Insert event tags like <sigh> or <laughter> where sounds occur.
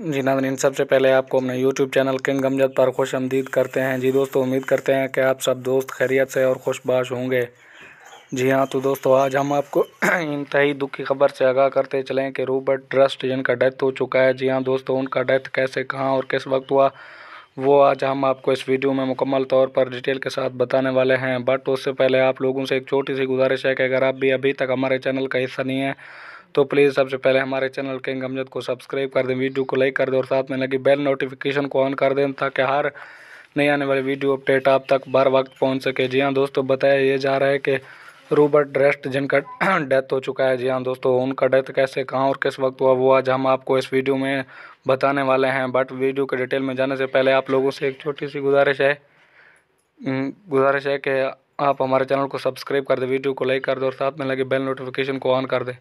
जी नाजरीन सबसे पहले आपको अपने YouTube चैनल किंग गमजद पर खुश आमदीद करते हैं जी दोस्तों उम्मीद करते हैं कि आप सब दोस्त खैरियत से और खुशबाश होंगे जी हाँ तो दोस्तों आज हम आपको इंतई दुख की खबर से आगाह करते चलें कि रोबर्ट ट्रस्ट जिनका डेथ हो चुका है जी हाँ दोस्तों उनका डेथ कैसे कहाँ और किस वक्त हुआ वो आज हम आपको इस वीडियो में मुकम्मल तौर पर डिटेल के साथ बताने वाले हैं बट उससे पहले आप लोगों से एक छोटी सी गुजारिश है कि अगर आप भी अभी तक हमारे चैनल का हिस्सा नहीं है तो प्लीज़ सबसे पहले हमारे चैनल किंग अमजद को सब्सक्राइब कर दें वीडियो को लाइक कर दें और साथ में लगी बेल नोटिफिकेशन को ऑन कर दें ताकि हर नई आने वाली वीडियो अपडेट आप तक बार वक्त पहुँच सके जी हाँ दोस्तों बताया ये जा रहा है कि रूबर्ट ड्रेस्ट जिनका डेथ <clears throat> हो चुका है जी हाँ दोस्तों उनका डेथ कैसे कहाँ और किस वक्त हुआ वो आज हम आपको इस वीडियो में बताने वाले हैं बट वीडियो के डिटेल में जाने से पहले आप लोगों से एक छोटी सी गुजारिश है गुजारिश है कि आप हमारे चैनल को सब्सक्राइब कर दें वीडियो को लाइक कर दें और साथ में लगे बेल नोटिफिकेशन को ऑन कर दें